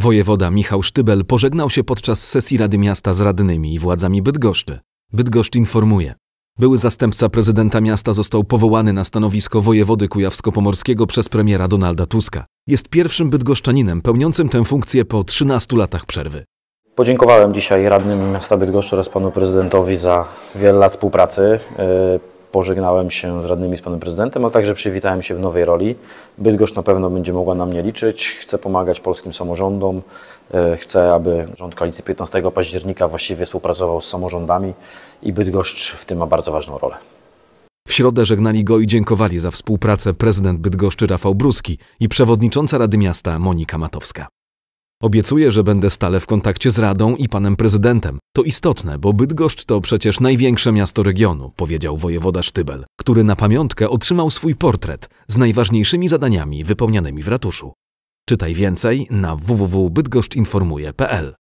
Wojewoda Michał Sztybel pożegnał się podczas sesji Rady Miasta z radnymi i władzami Bydgoszczy. Bydgoszcz informuje. Były zastępca prezydenta miasta został powołany na stanowisko wojewody kujawsko-pomorskiego przez premiera Donalda Tuska. Jest pierwszym bydgoszczaninem pełniącym tę funkcję po 13 latach przerwy. Podziękowałem dzisiaj radnym miasta Bydgoszczy oraz panu prezydentowi za wiele lat współpracy. Y, pożegnałem się z radnymi z panem prezydentem, a także przywitałem się w nowej roli. Bydgoszcz na pewno będzie mogła na mnie liczyć. Chcę pomagać polskim samorządom. E, chcę, aby rząd koalicji 15 października właściwie współpracował z samorządami i Bydgoszcz w tym ma bardzo ważną rolę. W środę żegnali go i dziękowali za współpracę prezydent Bydgoszczy Rafał Bruski i przewodnicząca Rady Miasta Monika Matowska. Obiecuję, że będę stale w kontakcie z Radą i panem prezydentem. To istotne, bo Bydgoszcz to przecież największe miasto regionu, powiedział wojewoda Sztybel, który na pamiątkę otrzymał swój portret z najważniejszymi zadaniami wypełnianymi w ratuszu. Czytaj więcej na www.bydgoszczinformuje.pl